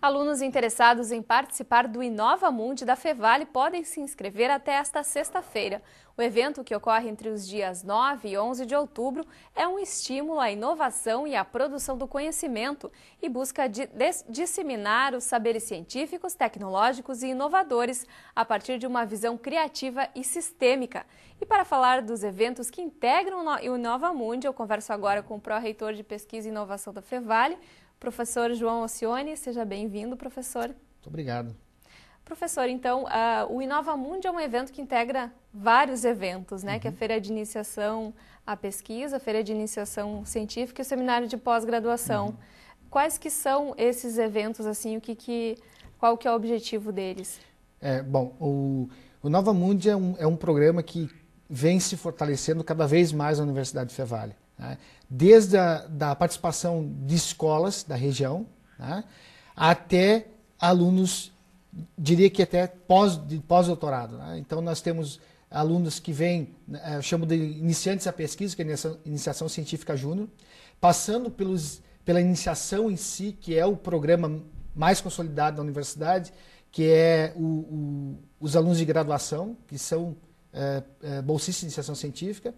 Alunos interessados em participar do Inova Mundi da Fevale podem se inscrever até esta sexta-feira. O evento, que ocorre entre os dias 9 e 11 de outubro, é um estímulo à inovação e à produção do conhecimento e busca disseminar os saberes científicos, tecnológicos e inovadores a partir de uma visão criativa e sistêmica. E para falar dos eventos que integram o Inova Mundi, eu converso agora com o pró-reitor de Pesquisa e Inovação da Fevale, Professor João Ocione, seja bem-vindo, professor. Muito obrigado. Professor, então, uh, o Inova Mundi é um evento que integra vários eventos, né? Uhum. Que é a uhum. Feira de Iniciação à Pesquisa, a Feira de Iniciação Científica e o Seminário de Pós-Graduação. Uhum. Quais que são esses eventos, assim, o que que, qual que é o objetivo deles? É, bom, o, o Mundi é um, é um programa que vem se fortalecendo cada vez mais na Universidade de Fevale né? desde a da participação de escolas da região né? até alunos, diria que até pós, pós-doutorado. Né? Então, nós temos alunos que vêm, né, eu chamo de iniciantes à pesquisa, que é a iniciação científica júnior, passando pelos, pela iniciação em si, que é o programa mais consolidado da universidade, que é o, o, os alunos de graduação, que são é, é, bolsistas de iniciação científica.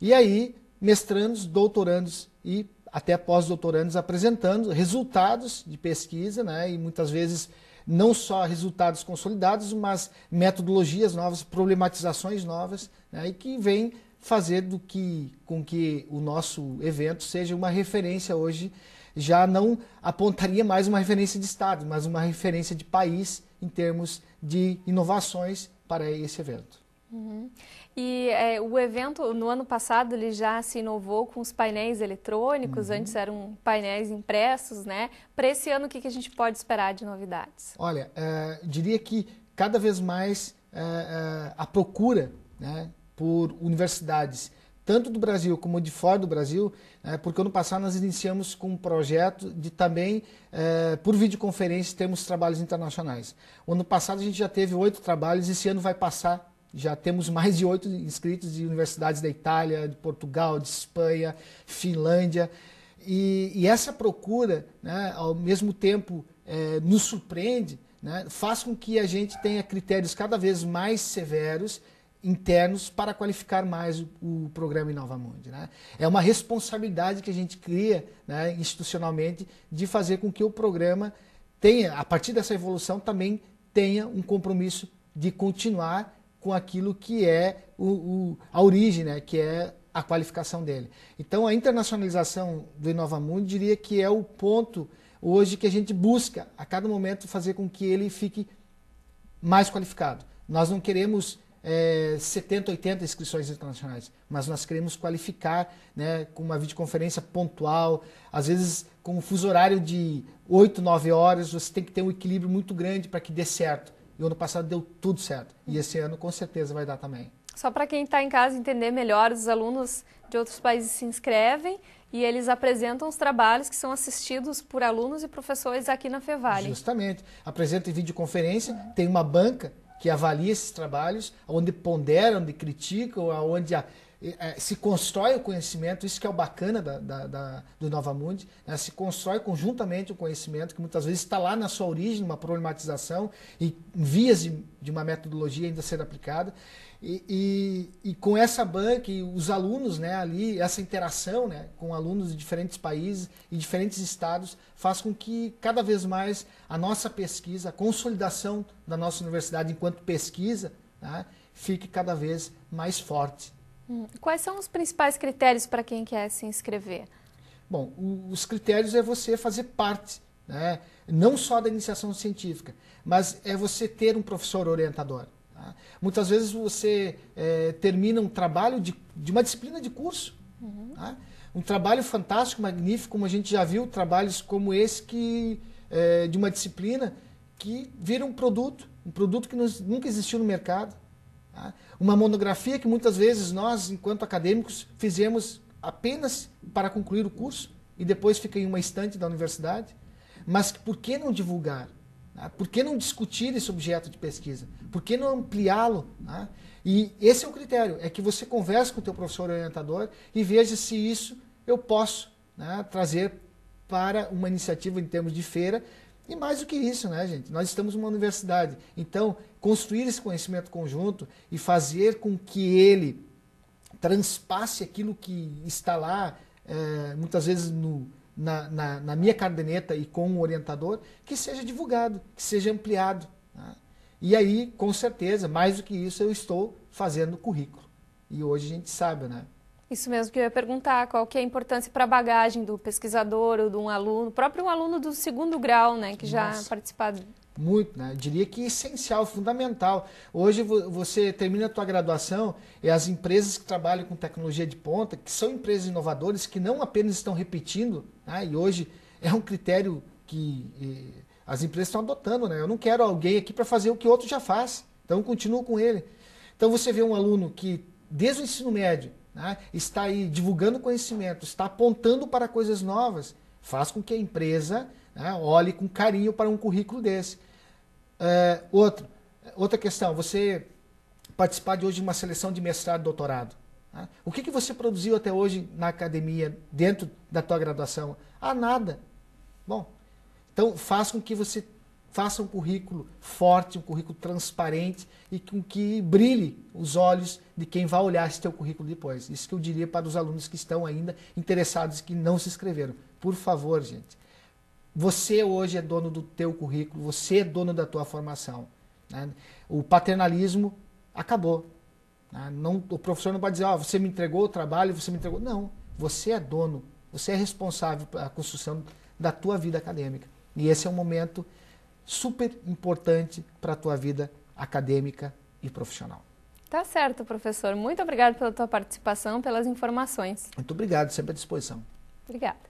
E aí, mestrandos, doutorandos e até pós-doutorandos apresentando resultados de pesquisa, né? e muitas vezes não só resultados consolidados, mas metodologias novas, problematizações novas, né? e que vem fazer do que, com que o nosso evento seja uma referência hoje, já não apontaria mais uma referência de Estado, mas uma referência de país em termos de inovações para esse evento. Uhum. E é, o evento, no ano passado, ele já se inovou com os painéis eletrônicos, uhum. antes eram painéis impressos, né? Para esse ano, o que, que, a gente pode esperar de novidades? Olha, é, diria que cada vez mais é, é, a procura né, por universidades, tanto do Brasil como de fora do Brasil, né, porque ano passado nós iniciamos com um projeto de também, é, por videoconferência, temos trabalhos internacionais. O ano passado a gente já teve oito trabalhos, esse ano vai passar já temos mais de oito inscritos de universidades da Itália, de Portugal, de Espanha, Finlândia. E, e essa procura, né, ao mesmo tempo, é, nos surpreende, né, faz com que a gente tenha critérios cada vez mais severos internos para qualificar mais o, o programa Inova Mundi. Né? É uma responsabilidade que a gente cria né, institucionalmente de fazer com que o programa tenha, a partir dessa evolução, também tenha um compromisso de continuar com aquilo que é o, o, a origem, né? que é a qualificação dele. Então, a internacionalização do Inova Mundo diria que é o ponto hoje que a gente busca a cada momento fazer com que ele fique mais qualificado. Nós não queremos é, 70, 80 inscrições internacionais, mas nós queremos qualificar né, com uma videoconferência pontual, às vezes com um fuso horário de 8, 9 horas, você tem que ter um equilíbrio muito grande para que dê certo. E ano passado deu tudo certo. E esse ano com certeza vai dar também. Só para quem está em casa entender melhor, os alunos de outros países se inscrevem e eles apresentam os trabalhos que são assistidos por alunos e professores aqui na Fevale. Justamente. Apresenta em videoconferência, uhum. tem uma banca que avalia esses trabalhos, onde ponderam, onde criticam, onde é, se constrói o conhecimento, isso que é o bacana da, da, da, do Nova Mundi, né? se constrói conjuntamente o conhecimento, que muitas vezes está lá na sua origem, uma problematização, e vias de, de uma metodologia ainda ser aplicada. E, e, e, com essa banca e os alunos né, ali, essa interação né, com alunos de diferentes países e diferentes estados faz com que cada vez mais a nossa pesquisa, a consolidação da nossa universidade enquanto pesquisa, né, fique cada vez mais forte. Hum, quais são os principais critérios para quem quer se inscrever? Bom, os critérios é você fazer parte, né? não só da iniciação científica, mas é você ter um professor orientador. Tá? Muitas vezes você é, termina um trabalho de, de, uma disciplina de curso. Uhum. Tá? Um trabalho fantástico, magnífico, como a gente já viu, trabalhos como esse que, é, de uma disciplina que vira um produto, um produto que nunca existiu no mercado. Tá? Uma monografia que muitas vezes nós, enquanto acadêmicos, fizemos apenas para concluir o curso e depois fica em uma estante da universidade. Mas por que não divulgar? Tá? Por que não discutir esse objeto de pesquisa? Por que não ampliá-lo? Tá? E esse é o critério, é que você converse com o teu professor orientador e veja se isso eu posso né, trazer para uma iniciativa em termos de feira e mais do que isso, né, gente? Nós estamos numa universidade. Então, construir esse conhecimento conjunto e fazer com que ele transpasse aquilo que está lá, é, muitas vezes no, na, na, na, minha caderneta e com o orientador, que seja divulgado, que seja ampliado. Né? E aí, com certeza, mais do que isso, eu estou fazendo currículo. E hoje a gente sabe, né? Isso mesmo que eu ia perguntar, qual que é a importância para a bagagem do pesquisador ou de um aluno, próprio um aluno do segundo grau, né, que já Nossa. participado. Muito, né? diria que essencial, fundamental. Hoje você termina a tua graduação e as empresas que trabalham com tecnologia de ponta, que são empresas inovadoras, que não apenas estão repetindo, né? e hoje é um critério que eh, as empresas estão adotando, né? Eu não quero alguém aqui para fazer o que outro já faz, então eu continuo com ele. Então você vê um aluno que, desde o ensino médio, né? está aí divulgando conhecimento, está apontando para coisas novas, faz com que a empresa né, olhe com carinho para um currículo desse. É, outro, outra questão, você participar de hoje de uma seleção de mestrado e doutorado. Né? O que, que você produziu até hoje na academia, dentro da tua graduação? Ah, nada. Bom, então faz com que você Faça um currículo forte, um currículo transparente e com que brilhe os olhos de quem vai olhar esse teu currículo depois. Isso que eu diria para os alunos que estão ainda interessados e que não se inscreveram. Por favor, gente. Você hoje é dono do teu currículo, você é dono da tua formação. Né? O paternalismo acabou. Né? Não, o professor não pode dizer, ah, você me entregou o trabalho, você me entregou. Não, você é dono, você é responsável pela construção da tua vida acadêmica. E esse é o momento super importante para a tua vida acadêmica e profissional. Tá certo, professor. Muito obrigado pela tua participação, pelas informações. Muito obrigado, sempre à disposição. Obrigada.